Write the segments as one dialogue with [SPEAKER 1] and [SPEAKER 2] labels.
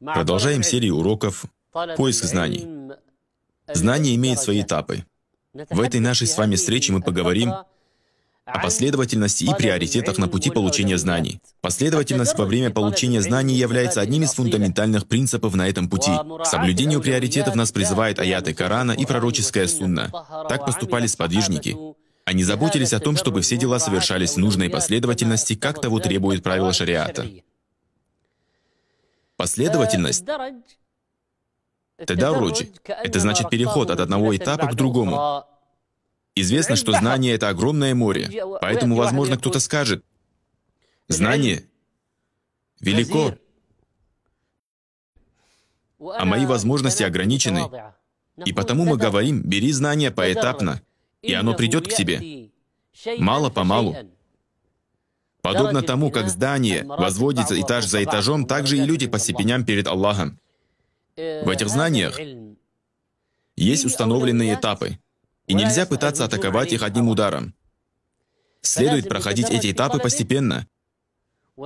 [SPEAKER 1] Продолжаем серию уроков «Поиск знаний». Знание имеет свои этапы. В этой нашей с вами встрече мы поговорим о последовательности и приоритетах на пути получения знаний. Последовательность во время получения знаний является одним из фундаментальных принципов на этом пути. К соблюдению приоритетов нас призывает аяты Корана и пророческая сунна. Так поступали сподвижники. Они заботились о том, чтобы все дела совершались в нужной последовательности, как того требует правило шариата. Последовательность э, Тадарруджи — это значит переход от одного этапа к другому. Известно, что знание — это огромное море, поэтому, возможно, кто-то скажет, знание велико,
[SPEAKER 2] а мои возможности
[SPEAKER 1] ограничены, и потому мы говорим, бери знания поэтапно, и оно придет к тебе, мало-помалу. Подобно тому, как здание возводится этаж за этажом, также и люди по степеням перед Аллахом. В этих знаниях есть установленные этапы, и нельзя пытаться атаковать их одним ударом. Следует проходить эти этапы постепенно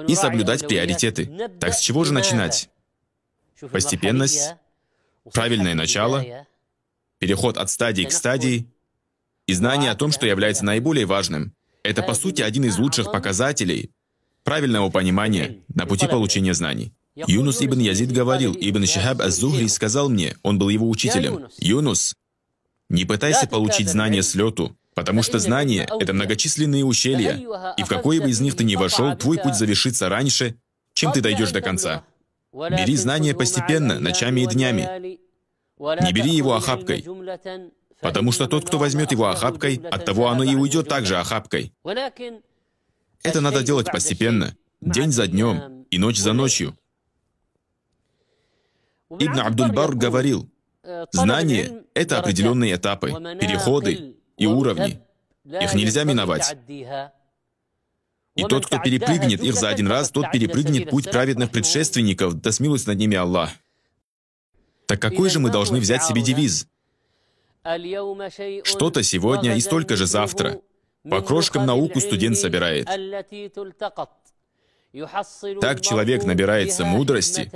[SPEAKER 1] и соблюдать приоритеты. Так с чего же начинать? Постепенность, правильное начало, переход от стадии к стадии и знание о том, что является наиболее важным – это, по сути, один из лучших показателей правильного понимания на пути получения знаний. Юнус ибн Язид говорил, Ибн Шихаб Аз-Зухри сказал мне, он был его учителем, «Юнус, не пытайся получить знания с лету, потому что знания — это многочисленные ущелья, и в какое бы из них ты ни вошел, твой путь завершится раньше, чем ты дойдешь до конца. Бери знания постепенно, ночами и днями. Не бери его охапкой. Потому что тот, кто возьмет его охапкой, от того оно и уйдет также охапкой. Это надо делать постепенно, день за днем и ночь за ночью. Ибн Абдульбар говорил, знание — это определенные этапы, переходы и уровни.
[SPEAKER 2] Их нельзя миновать.
[SPEAKER 1] И тот, кто перепрыгнет их за один раз, тот перепрыгнет путь праведных предшественников, да смилуется над ними Аллах. Так какой же мы должны взять себе девиз? Что-то сегодня и столько же завтра. По крошкам науку студент собирает. Так человек набирается мудрости,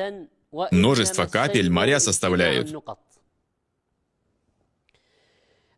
[SPEAKER 1] множество капель моря составляют.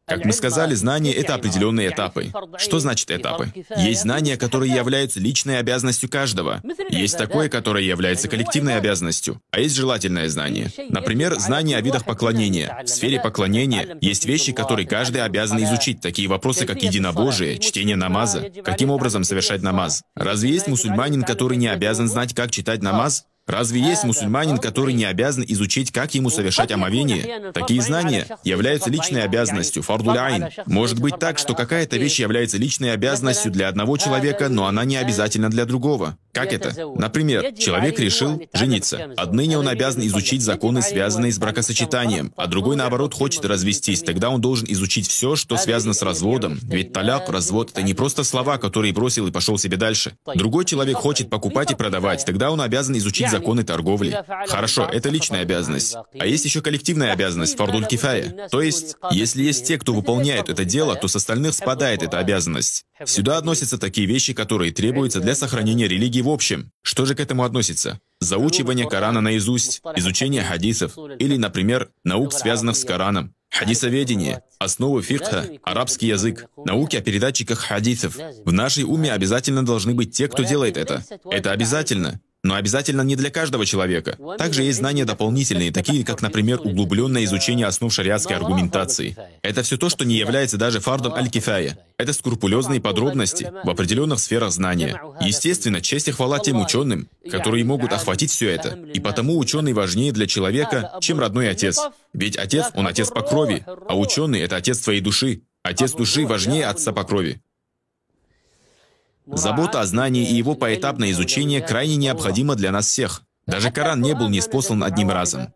[SPEAKER 1] Как мы сказали, знания — это определенные этапы. Что значит этапы? Есть знания, которые являются личной обязанностью каждого. Есть такое, которое является коллективной обязанностью. А есть желательное знание. Например, знание о видах поклонения. В сфере поклонения есть вещи, которые каждый обязан изучить, такие вопросы, как единобожие, чтение намаза, каким образом совершать намаз. Разве есть мусульманин, который не обязан знать, как читать намаз? Разве есть мусульманин, который не обязан изучить, как ему совершать омовение? Такие знания являются личной обязанностью, фардуляйн. Может быть так, что какая-то вещь является личной обязанностью для одного человека, но она не обязательна для другого. Как это? Например, человек решил а жениться. Отныне он обязан изучить законы, связанные с бракосочетанием, а другой, наоборот, хочет развестись. Тогда он должен изучить все, что связано с разводом. Ведь таляк, развод – это не просто слова, которые бросил и пошел себе дальше. Другой человек хочет покупать и продавать. Тогда он обязан изучить законы законы торговли. Хорошо, это личная обязанность. А есть еще коллективная обязанность, фардуль кифая. То есть, если есть те, кто выполняет это дело, то с остальных спадает эта обязанность. Сюда относятся такие вещи, которые требуются для сохранения религии в общем. Что же к этому относится? Заучивание Корана наизусть, изучение хадисов или, например, наук, связанных с Кораном, Хадисоведение, основы фикха, арабский язык, науки о передатчиках хадисов. В нашей уме обязательно должны быть те, кто делает это. Это обязательно. Но обязательно не для каждого человека. Также есть знания дополнительные, такие как, например, углубленное изучение основ шариатской аргументации. Это все то, что не является даже фардом аль-кифая. Это скрупулезные подробности в определенных сферах знания. Естественно, честь и хвала тем ученым, которые могут охватить все это. И потому ученый важнее для человека, чем родной отец. Ведь отец, он отец по крови, а ученый — это отец твоей души. Отец души важнее отца по крови. Забота о знании и его поэтапное изучение крайне необходимо для нас всех. Даже Коран не был неспослан одним разом.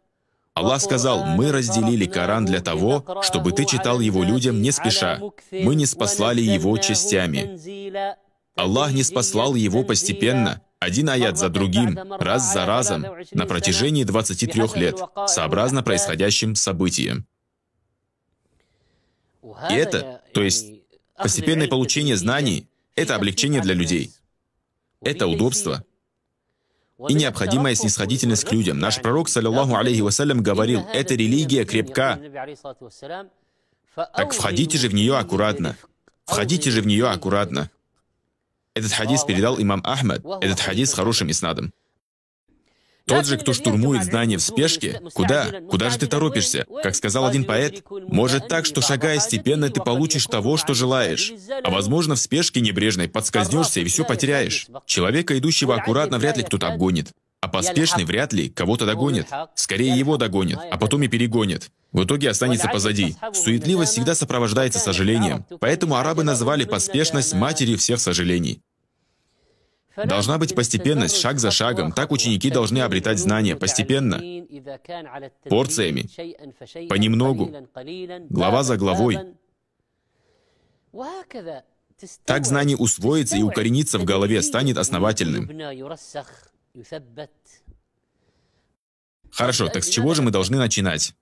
[SPEAKER 1] Аллах сказал, «Мы разделили Коран для того, чтобы ты читал его людям не спеша. Мы не спаслали его частями». Аллах не спаслал его постепенно, один аят за другим, раз за разом, на протяжении 23 лет, сообразно происходящим событиям. И это, то есть постепенное получение знаний, это облегчение для людей. Это удобство и необходимая снисходительность к людям. Наш пророк, саллиллаху алейхи вассалям, говорил, «Эта религия крепка, так входите же в нее аккуратно. Входите же в нее аккуратно». Этот хадис передал имам Ахмад. Этот хадис с хорошим иснадом. Тот же, кто штурмует здание в спешке, куда? Куда же ты торопишься? Как сказал один поэт, может так, что шагая степенно, ты получишь того, что желаешь. А возможно, в спешке небрежной подскользнешься и все потеряешь. Человека, идущего аккуратно, вряд ли кто-то обгонит. А поспешный вряд ли кого-то догонит. Скорее его догонит, а потом и перегонит. В итоге останется позади. Суетливость всегда сопровождается сожалением. Поэтому арабы называли поспешность матерью всех сожалений. Должна быть постепенность, шаг за шагом. Так ученики должны обретать знания постепенно, порциями, понемногу, глава за главой. Так знание усвоится и укоренится в голове, станет основательным. Хорошо, так с чего же мы должны начинать?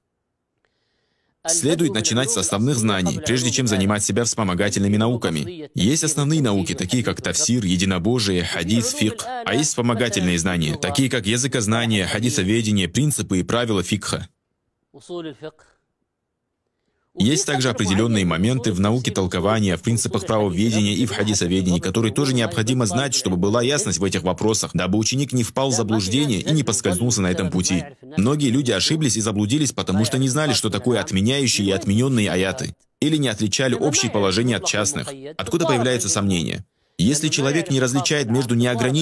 [SPEAKER 1] Следует начинать с основных знаний, прежде чем занимать себя вспомогательными науками. Есть основные науки, такие как тафсир, единобожие, хадис, фикх, а есть вспомогательные знания, такие как языкознание, хадисоведение, принципы и правила фикха. Есть также определенные моменты в науке толкования, в принципах правоведения и в хадисоведении, которые тоже необходимо знать, чтобы была ясность в этих вопросах, дабы ученик не впал в заблуждение и не поскользнулся на этом пути. Многие люди ошиблись и заблудились, потому что не знали, что такое отменяющие и отмененные аяты, или не отличали общие положения от частных. Откуда появляется сомнение? Если человек не различает между неограниченными